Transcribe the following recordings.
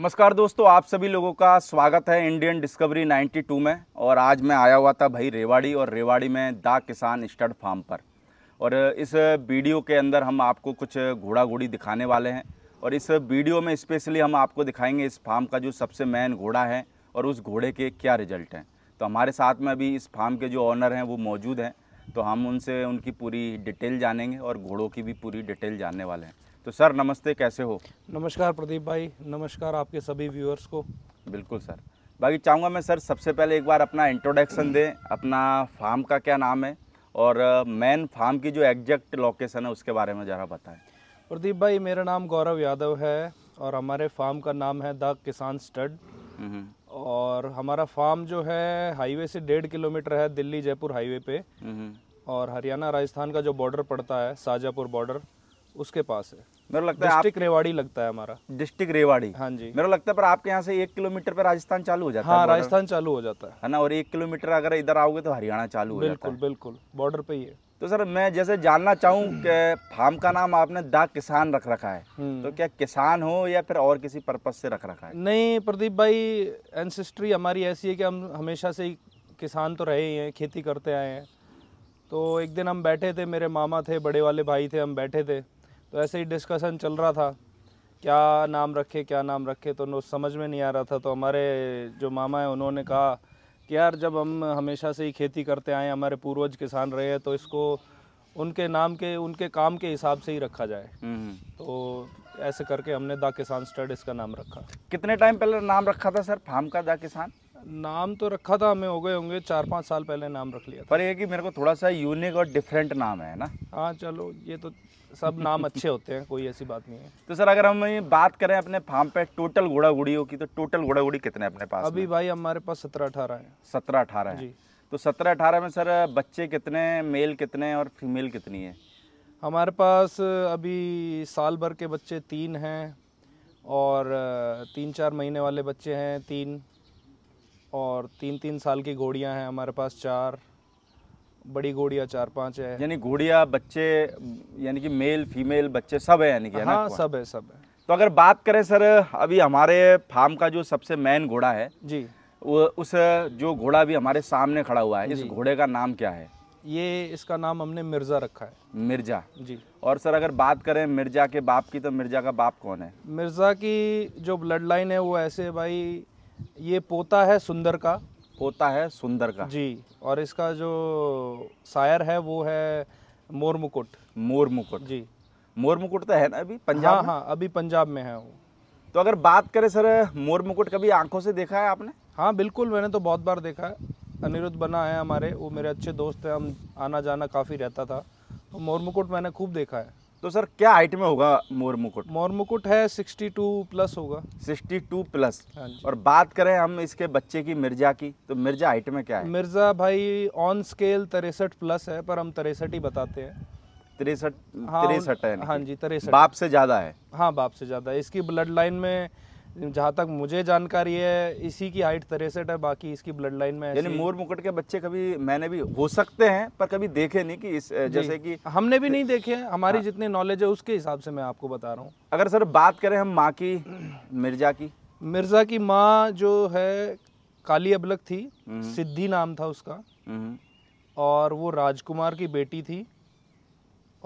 नमस्कार दोस्तों आप सभी लोगों का स्वागत है इंडियन डिस्कवरी 92 में और आज मैं आया हुआ था भाई रेवाड़ी और रेवाड़ी में दा किसान स्टड फार्म पर और इस वीडियो के अंदर हम आपको कुछ घोड़ा घोड़ी दिखाने वाले हैं और इस वीडियो में स्पेशली हम आपको दिखाएंगे इस फार्म का जो सबसे मेन घोड़ा है और उस घोड़े के क्या रिजल्ट हैं तो हमारे साथ में अभी इस फार्म के जो ऑनर हैं वो मौजूद हैं तो हम उनसे उनकी पूरी डिटेल जानेंगे और घोड़ों की भी पूरी डिटेल जानने वाले हैं तो सर नमस्ते कैसे हो नमस्कार प्रदीप भाई नमस्कार आपके सभी व्यूअर्स को बिल्कुल सर बाकी चाहूँगा मैं सर सबसे पहले एक बार अपना इंट्रोडक्शन दें अपना फार्म का क्या नाम है और मेन फार्म की जो एग्जैक्ट लोकेशन है उसके बारे में ज़रा बताएं प्रदीप भाई मेरा नाम गौरव यादव है और हमारे फार्म का नाम है द किसान स्टड हम्म। और हमारा फार्म जो है हाईवे से डेढ़ किलोमीटर है दिल्ली जयपुर हाईवे पे हम्म। और हरियाणा राजस्थान का जो बॉर्डर पड़ता है साजापुर बॉर्डर उसके पास है मेरा लगता है डिस्ट्रिक्ट रेवाड़ी लगता है हमारा डिस्ट्रिक्ट रेवाड़ी हाँ जी मेरा लगता है पर आपके यहाँ से एक किलोमीटर पर राजस्थान चालू हो जाता हाँ, है राजस्थान चालू हो जाता है ना और एक किलोमीटर अगर इधर आओगे तो हरियाणा चालू हो जाता है बिल्कुल बिल्कुल बॉर्डर पे ही है तो सर मैं जैसे जानना चाहूँ कि फार्म का नाम आपने दा किसान रख रखा है हम्म। तो क्या किसान हो या फिर और किसी पर्पज से रख रखा है नहीं प्रदीप भाई एनसेस्ट्री हमारी ऐसी है कि हम हमेशा से किसान तो रहे ही हैं खेती करते आए हैं तो एक दिन हम बैठे थे मेरे मामा थे बड़े वाले भाई थे हम बैठे थे तो ऐसे ही डिस्कशन चल रहा था क्या नाम रखे क्या नाम रखे तो समझ में नहीं आ रहा था तो हमारे जो मामा हैं उन्होंने कहा कि यार जब हम हमेशा से ही खेती करते आए हमारे पूर्वज किसान रहे हैं तो इसको उनके नाम के उनके काम के हिसाब से ही रखा जाए हम्म, हम्म। तो ऐसे करके हमने दा किसान स्टडीज़ का नाम रखा कितने टाइम पहले नाम रखा था सर फार्म का दा किसान नाम तो रखा था हमें हो गए होंगे चार पाँच साल पहले नाम रख लिया था। पर ये कि मेरे को थोड़ा सा यूनिक और डिफरेंट नाम है ना हाँ चलो ये तो सब नाम अच्छे होते हैं कोई ऐसी बात नहीं है तो सर अगर हम ये बात करें अपने फार्म पे टोटल घोड़ा घुड़ियों की तो टोटल घोड़ा घुड़ी कितने अपने पास अभी में? भाई हमारे पास सत्रह अठारह है सत्रह अठारह है तो सत्रह अठारह में सर बच्चे कितने मेल कितने और फीमेल कितनी है हमारे पास अभी साल भर के बच्चे तीन हैं और तीन चार महीने वाले बच्चे हैं तीन और तीन तीन साल की घोड़ियाँ हैं हमारे पास चार बड़ी घोड़िया चार पांच है यानी घोड़िया बच्चे यानी कि मेल फीमेल बच्चे सब है यानी कि हाँ सब है सब है तो अगर बात करें सर अभी हमारे फार्म का जो सबसे मेन घोड़ा है जी वो उस जो घोड़ा भी हमारे सामने खड़ा हुआ है इस घोड़े का नाम क्या है ये इसका नाम हमने मिर्जा रखा है मिर्जा जी और सर अगर बात करें मिर्जा के बाप की तो मिर्जा का बाप कौन है मिर्जा की जो ब्लड लाइन है वो ऐसे भाई ये पोता है सुंदर का पोता है सुंदर का जी और इसका जो शायर है वो है मोर मुकुट मोर मुकुट जी मोर मुकुट तो है ना अभी पंजाब हाँ, हाँ अभी पंजाब में है वो तो अगर बात करें सर मोर मुकुट कभी आंखों से देखा है आपने हाँ बिल्कुल मैंने तो बहुत बार देखा है अनिरुद्ध बना है हमारे वो मेरे अच्छे दोस्त हैं हम आना जाना काफ़ी रहता था तो मोर मुकुट मैंने खूब देखा है तो सर क्या हाइट में होगा मोर मुकुट मोर मुकुट है 62 प्लस होगा 62 प्लस हाँ और बात करें हम इसके बच्चे की मिर्जा की तो मिर्जा हाइट में क्या है मिर्जा भाई ऑन स्केल तिरसठ प्लस है पर हम तिरसठ ही बताते हैं तिरसठ हाँ, तिरसठ है हाँ जी तिरसठ बाप से ज़्यादा है हाँ बाप से ज़्यादा इसकी ब्लड लाइन में जहाँ तक मुझे जानकारी है इसी की हाइट तिरसठ है बाकी इसकी ब्लड लाइन में यानी मोर मुकट के बच्चे कभी मैंने भी हो सकते हैं पर कभी देखे नहीं कि इस जैसे कि हमने भी नहीं देखे हैं हमारी हाँ। जितनी नॉलेज है उसके हिसाब से मैं आपको बता रहा हूँ अगर सर बात करें हम माँ की मिर्जा की मिर्जा की माँ जो है काली अबलक थी हम्म। सिद्धि नाम था उसका हम्म। और वो राजकुमार की बेटी थी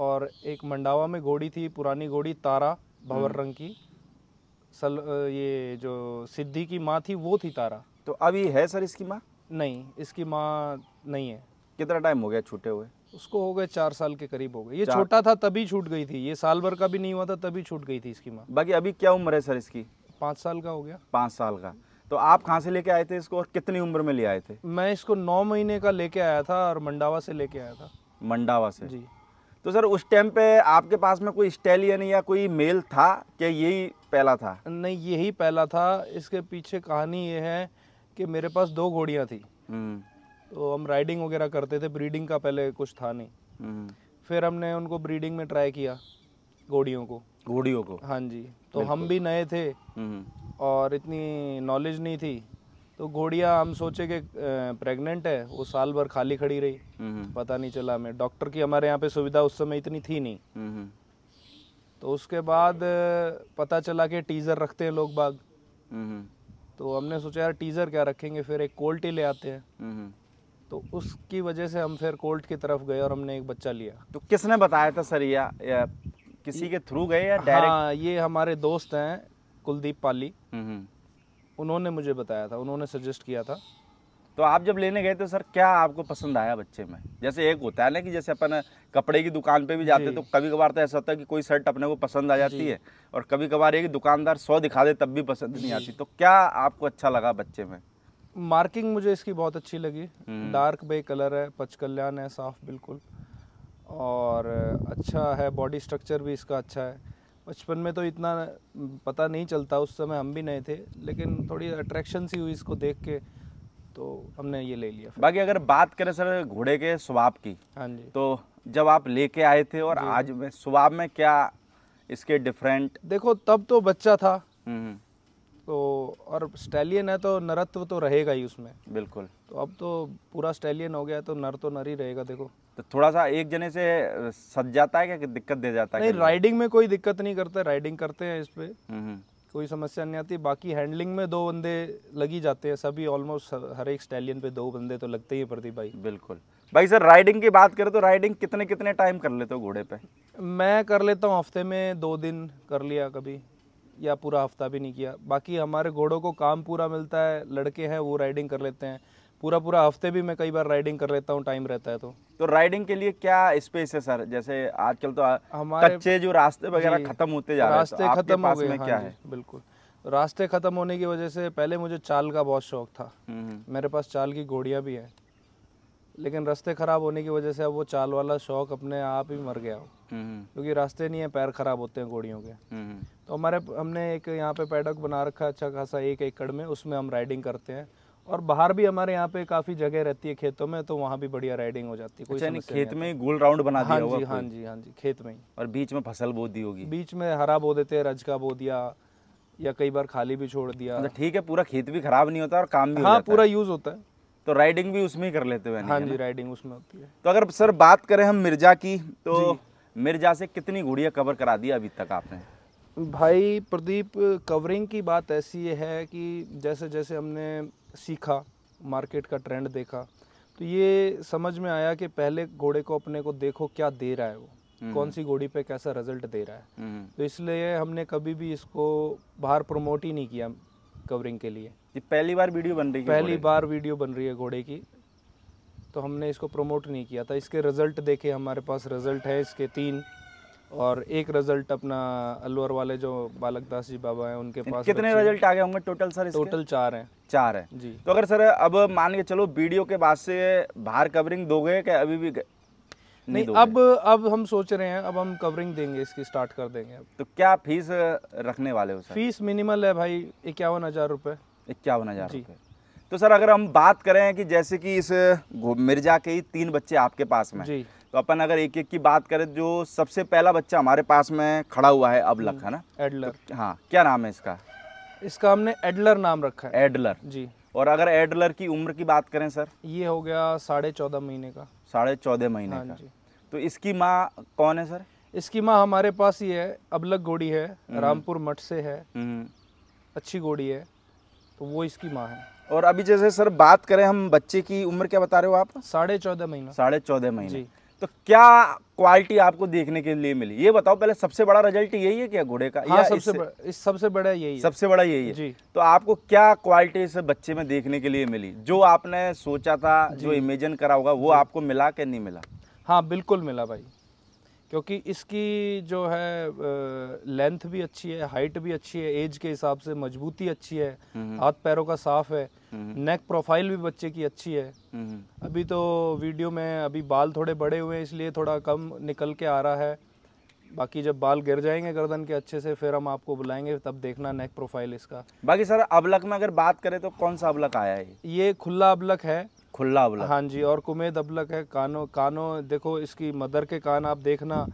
और एक मंडावा में घोड़ी थी पुरानी घोड़ी तारा भंवर हम्म। रंग की सल ये जो सिद्धि की माँ थी वो थी तारा तो अभी है सर इसकी माँ नहीं इसकी माँ नहीं है कितना टाइम हो गया छूटे हुए उसको हो गए चार साल के करीब हो गए ये छोटा था तभी छूट गई थी ये साल भर का भी नहीं हुआ था तभी छूट गई थी इसकी माँ बाकी अभी क्या उम्र है सर इसकी पाँच साल का हो गया पाँच साल का तो आप कहाँ से लेके आए थे इसको और कितनी उम्र में ले आए थे मैं इसको नौ महीने का लेके आया था और मंडावा से लेके आया था मंडावा से जी तो सर उस टाइम पे आपके पास में कोई स्टैलियन या कोई मेल था कि यही पहला था नहीं यही पहला था इसके पीछे कहानी ये है कि मेरे पास दो घोड़ियाँ थी हम्म। तो हम राइडिंग वगैरह करते थे ब्रीडिंग का पहले कुछ था नहीं हम्म। फिर हमने उनको ब्रीडिंग में ट्राई किया घोड़ियों को घोड़ियों को हाँ जी तो हम भी नए थे हम्म। और इतनी नॉलेज नहीं थी तो घोड़िया हम सोचे कि प्रेग्नेंट है वो साल भर खाली खड़ी रही पता नहीं चला हमें डॉक्टर की हमारे यहाँ पे सुविधा उस समय इतनी थी नहीं तो उसके बाद पता चला कि टीज़र रखते हैं लोग बाग हम्म, हम्म। तो हमने सोचा यार टीज़र क्या रखेंगे फिर एक कोल्ट ही ले आते हैं हम्म, तो उसकी वजह से हम फिर कोल्ट की तरफ गए और हमने एक बच्चा लिया तो किसने बताया था सर या, या किसी के थ्रू गए या डायरेक्ट हाँ ये हमारे दोस्त हैं कुलदीप पाली उन्होंने मुझे बताया था उन्होंने सजेस्ट किया था तो आप जब लेने गए तो सर क्या आपको पसंद आया बच्चे में जैसे एक होता है ना कि जैसे अपन कपड़े की दुकान पे भी जाते तो कभी कभार तो ऐसा होता है कि कोई शर्ट अपने को पसंद आ जाती है और कभी कभार एक दुकानदार सौ दिखा दे तब भी पसंद नहीं आती तो क्या आपको अच्छा लगा बच्चे में मार्किंग मुझे इसकी बहुत अच्छी लगी हम्म। डार्क बे कलर है पचकल्याण है साफ बिल्कुल और अच्छा है बॉडी स्ट्रक्चर भी इसका अच्छा है बचपन में तो इतना पता नहीं चलता उस समय हम भी नए थे लेकिन थोड़ी अट्रैक्शन सी हुई इसको देख के तो हमने ये ले लिया बाकी अगर बात करें सर घोड़े के स्वाब की हाँ जी तो जब आप लेके आए थे और आज में स्वाब में क्या इसके डिफरेंट देखो तब तो बच्चा था हम्म, हम्म। तो और स्टैलियन है तो नरत्व तो रहेगा ही उसमें बिल्कुल तो अब तो पूरा स्टैलियन हो गया तो नर तो नर ही रहेगा देखो तो थोड़ा सा एक जने से सज जाता है क्या दिक्कत दे जाता है नहीं राइडिंग में कोई दिक्कत नहीं करता राइडिंग करते हैं इस पर कोई समस्या नहीं आती बाकी हैंडलिंग में दो बंदे लगी जाते हैं सभी ऑलमोस्ट हर एक स्टैलियन पे दो बंदे तो लगते ही प्रदीप भाई बिल्कुल भाई सर राइडिंग की बात करें तो राइडिंग कितने कितने टाइम कर लेते हो घोड़े पे मैं कर लेता हूँ हफ्ते में दो दिन कर लिया कभी या पूरा हफ्ता भी नहीं किया बाकी हमारे घोड़ों को काम पूरा मिलता है लड़के हैं वो राइडिंग कर लेते हैं पूरा पूरा हफ्ते भी मैं कई बार राइडिंग कर लेता हूँ टाइम रहता है तो तो राइडिंग के लिए क्या स्पेस है सर जैसे आजकल तो हमारे कच्चे जो रास्ते वगैरह खत्म होते जा रहे हैं तो रास्ते तो खत्म हो गए हाँ क्या है बिल्कुल रास्ते खत्म होने की वजह से पहले मुझे चाल का बहुत शौक था मेरे पास चाल की घोड़ियाँ भी हैं लेकिन रास्ते खराब होने की वजह से अब वो चाल वाला शौक अपने आप ही मर गया क्योंकि रास्ते नहीं है पैर खराब होते हैं घोड़ियों के तो हमारे हमने एक यहाँ पे पैडक बना रखा अच्छा खासा एक एकड़ में उसमें हम राइडिंग करते हैं और बाहर भी हमारे यहाँ पे काफी जगह रहती है खेतों में तो वहाँ भी बढ़िया राइडिंग हो जाती है अच्छा, खेत में गोल राउंड बना हाँ दिया जी हाँ जी हाँ जी खेत में और बीच में फसल बो दी होगी बीच में हरा बो देते हैं रजका बो दिया या कई बार खाली भी छोड़ दिया मतलब ठीक है पूरा खेत भी खराब नहीं होता और काम भी हाँ पूरा यूज होता है तो राइडिंग भी उसमें ही कर लेते हुए हाँ जी राइडिंग उसमें होती है तो अगर सर बात करें हम मिर्जा की तो मिर्जा से कितनी घुड़िया कवर करा दी अभी तक आपने भाई प्रदीप कवरिंग की बात ऐसी है कि जैसे जैसे हमने सीखा मार्केट का ट्रेंड देखा तो ये समझ में आया कि पहले घोड़े को अपने को देखो क्या दे रहा है वो हम्म। कौन सी घोड़ी पे कैसा रिजल्ट दे रहा है हम्म। तो इसलिए हमने कभी भी इसको बाहर प्रमोट ही नहीं किया कवरिंग के लिए ये पहली बार वीडियो बन रही है पहली बार वीडियो बन रही है घोड़े की तो हमने इसको प्रमोट नहीं किया था इसके रिजल्ट देखे हमारे पास रिजल्ट है इसके तीन और एक रिजल्ट अपना अलवर वाले जो बालक दास जी बाबा हैं उनके पास कितने रिजल्ट आ गए होंगे टोटल सर इसके? टोटल चार हैं चार हैं जी तो अगर सर अब मान के चलो वीडियो के बाद से बाहर कवरिंग दोगे क्या अभी भी गए? नहीं, नहीं अब अब हम सोच रहे हैं अब हम कवरिंग देंगे इसकी स्टार्ट कर देंगे अब तो क्या फीस रखने वाले हो सर फीस मिनिमल है भाई इक्यावन हज़ार रुपये इक्यावन हज़ार तो सर अगर हम बात करें कि जैसे कि इस मिर्जा के ही तीन बच्चे आपके पास में जी तो अपन अगर एक एक की बात करें जो सबसे पहला बच्चा हमारे पास में खड़ा हुआ है अब लग हम्म, है ना एडलर तो, हाँ क्या नाम है इसका इसका हमने एडलर नाम रखा है एडलर जी और अगर एडलर की उम्र की बात करें सर ये हो गया साढ़े चौदह महीने का साढ़े चौदह महीने हाँ, का जी। तो इसकी माँ कौन है सर इसकी माँ हमारे पास ही है अबलग घोड़ी है हम्म। रामपुर मठ से है हम्म। अच्छी घोड़ी है तो वो इसकी माँ है और अभी जैसे सर बात करें हम बच्चे की उम्र क्या बता रहे हो आप साढ़े चौदह महीना साढ़े चौदह महीने तो क्या क्वालिटी आपको देखने के लिए मिली ये बताओ पहले सबसे बड़ा रिजल्ट यही है क्या घोड़े का हाँ, या सबसे इस, इस सबसे बड़ा यही है सबसे बड़ा यही है जी तो आपको क्या क्वालिटी इस बच्चे में देखने के लिए मिली जो आपने सोचा था जो इमेजिन करा होगा वो आपको मिला के नहीं मिला हाँ बिल्कुल मिला भाई क्योंकि इसकी जो है लेंथ भी अच्छी है हाइट भी अच्छी है एज के हिसाब से मजबूती अच्छी है हाथ पैरों का साफ है नेक प्रोफाइल भी बच्चे की अच्छी है अभी तो वीडियो में अभी बाल थोड़े बड़े हुए हैं इसलिए थोड़ा कम निकल के आ रहा है बाकी जब बाल गिर जाएंगे गर्दन के अच्छे से फिर हम आपको बुलाएंगे तब देखना नेक प्रोफाइल इसका बाकी सर अबलक में अगर बात करें तो कौन सा अबलक आया है ये खुला अबलक है खुला अबलक हाँ जी और कुमेद अबलक है कानों कानों देखो इसकी मदर के कान आप देखना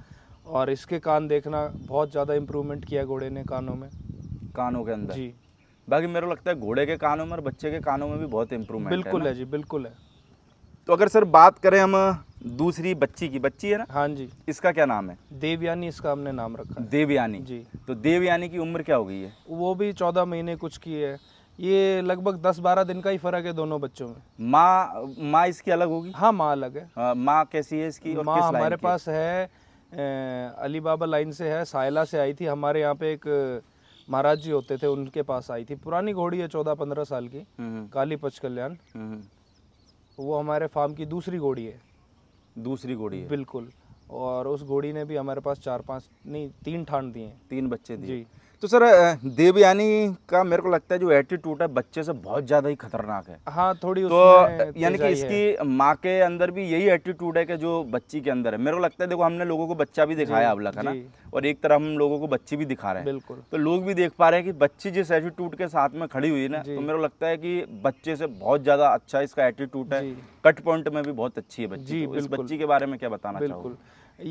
और इसके कान देखना बहुत ज़्यादा इम्प्रूवमेंट किया घोड़े ने कानों में कानों के अंदर जी बाकी मेरे को लगता है घोड़े के कानों में और बच्चे के कानों में भी बहुत इम्प्रूवमेंट बिल्कुल है, है जी बिल्कुल है तो अगर सर बात करें हम दूसरी बच्ची की बच्ची है ना हाँ जी इसका क्या नाम है देवयानी इसका हमने नाम रखा देवयानी जी तो देवयानी की उम्र क्या हो गई है वो भी चौदह महीने कुछ की है ये लगभग दस बारह दिन का ही फर्क है दोनों बच्चों में माँ माँ इसकी अलग होगी हाँ माँ अलग है हाँ, माँ कैसी है इसकी माँ हमारे पास है अली बाबा लाइन से है सायला से आई थी हमारे यहाँ पे एक महाराज जी होते थे उनके पास आई थी पुरानी घोड़ी है चौदह पंद्रह साल की हम्म, हम्म। काली पच कल्याण हम्म, वो हमारे फार्म की दूसरी घोड़ी है दूसरी घोड़ी बिल्कुल और उस घोड़ी ने भी हमारे पास चार पांच नहीं तीन ठान दिए तीन बच्चे दिए तो सर देवयानी का मेरे को लगता है जो एटीट्यूड है बच्चे से बहुत ज़्यादा ही खतरनाक है हाँ थोड़ी तो यानी कि इसकी माँ के अंदर भी यही एटीट्यूड है कि जो बच्ची के अंदर है मेरे को लगता है देखो हमने लोगों को बच्चा भी दिखाया अब लगा ना और एक तरह हम लोगों को बच्ची भी दिखा रहे हैं बिल्कुल तो लोग भी देख पा रहे हैं कि बच्ची जिस एटीट्यूड के साथ में खड़ी हुई ना तो मेरे को लगता है कि बच्चे से बहुत ज़्यादा अच्छा इसका एटीट्यूड है कट पॉइंट में भी बहुत अच्छी है बच्ची तो इस बच्ची के बारे में क्या बताना बिल्कुल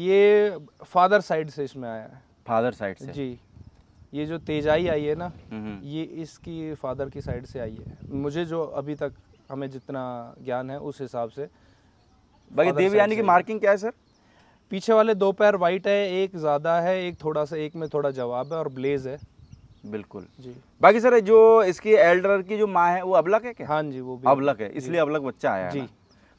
ये फादर साइड से इसमें आया है फादर साइड से जी ये जो तेजाई आई है ना हम्म, हम्म। ये इसकी फादर की साइड से आई है मुझे जो अभी तक हमें जितना ज्ञान है उस हिसाब से बाकी देवयानी की मार्किंग क्या है सर पीछे वाले दो पैर वाइट है एक ज़्यादा है एक थोड़ा सा एक में थोड़ा जवाब है और ब्लेज है बिल्कुल जी बाकी सर जो इसकी एल्डर की जो माँ है वो अबलक है क्या हाँ जी वो भी अबलक है इसलिए अबलक बच्चा आया जी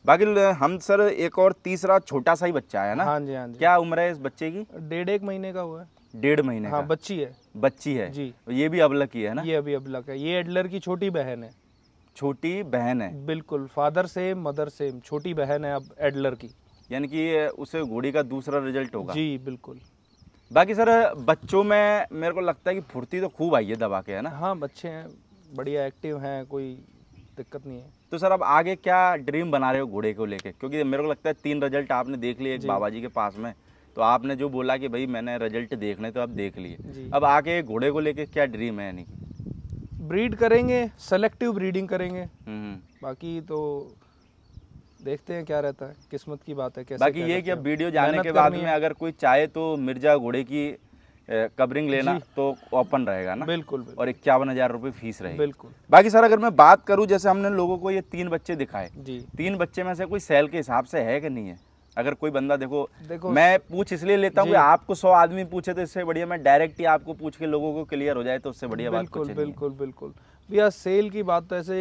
बाकी हम सर एक और तीसरा छोटा सा ही बच्चा आया ना हाँ जी हाँ जी क्या उम्र है इस बच्चे की डेढ़ एक महीने का हुआ है डेढ़ महीने हाँ बच्ची है बच्ची है जी ये भी अबलक ही है ना ये अभी अबलक है ये एडलर की छोटी बहन है छोटी बहन है बिल्कुल फादर सेम मदर सेम छोटी बहन है अब एडलर की यानी कि उसे घोड़ी का दूसरा रिजल्ट होगा जी बिल्कुल बाकी सर बच्चों में मेरे को लगता है कि फुर्ती तो खूब आई है दबा के है ना हाँ बच्चे हैं बढ़िया एक्टिव हैं कोई दिक्कत नहीं है तो सर अब आगे क्या ड्रीम बना रहे हो घोड़े को लेके क्योंकि मेरे को लगता है तीन रिजल्ट आपने देख लिए एक बाबा जी के पास में तो आपने जो बोला कि भाई मैंने रिजल्ट देखने तो आप देख लिए अब आके घोड़े को लेके क्या ड्रीम है यानी ब्रीड करेंगे सेलेक्टिव ब्रीडिंग करेंगे हम्म, हम्म। बाकी तो देखते हैं क्या रहता है किस्मत की बात है कैसे बाकी ये कि अब वीडियो जाने के बाद में अगर कोई चाहे तो मिर्जा घोड़े की कवरिंग लेना तो ओपन रहेगा ना बिल्कुल, बिल्कुल। और इक्यावन हजार रुपये फीस रहेगी बिल्कुल बाकी सर अगर मैं बात करूं जैसे हमने लोगों को ये तीन बच्चे दिखाए जी तीन बच्चे में से कोई सेल के हिसाब से है कि नहीं है अगर कोई बंदा देखो देखो मैं पूछ इसलिए लेता हूँ आपको सौ आदमी पूछे तो इससे बढ़िया मैं डायरेक्ट ही आपको पूछ के लोगों को क्लियर हो जाए तो उससे बढ़िया बात बिल्कुल बिल्कुल बिल्कुल भैया सेल की बात तो ऐसे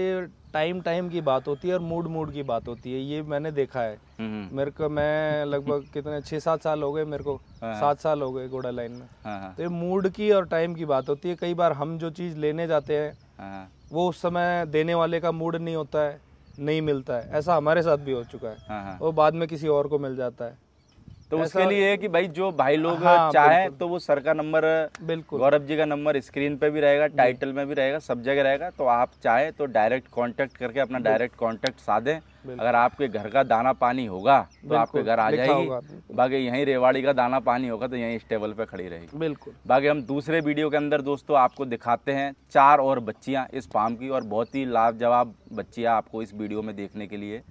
टाइम टाइम की बात होती है और मूड मूड की बात होती है ये मैंने देखा है हम्म, हम्म। मेरे को मैं लगभग कितने छः सात साल हो गए मेरे को हाँ, हाँ। सात साल हो गए घोड़ा लाइन में हाँ, तो ये मूड की और टाइम की बात होती है कई बार हम जो चीज़ लेने जाते हैं वो उस समय देने वाले का मूड नहीं होता है नहीं मिलता है ऐसा हमारे साथ भी हो चुका है हाँ, हाँ। वो बाद में किसी और को मिल जाता है तो उसके लिए कि भाई जो भाई लोग हाँ, चाहे तो वो सर का नंबर बिल्कुल गौरव जी का नंबर स्क्रीन पे भी रहेगा टाइटल में भी रहेगा सब जगह रहेगा तो आप चाहे तो डायरेक्ट कांटेक्ट करके अपना डायरेक्ट कांटेक्ट साधे अगर आपके घर का दाना पानी होगा तो आपके घर आ जाएगी बाकी यही रेवाड़ी का दाना पानी होगा तो यही स्टेबल पे खड़ी रहेगी बिल्कुल बाकी हम दूसरे वीडियो के अंदर दोस्तों आपको दिखाते हैं चार और बच्चियाँ इस फार्म की और बहुत ही लाजवाब बच्चियां आपको इस वीडियो में देखने के लिए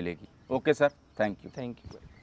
मिलेगी okay sir thank you thank you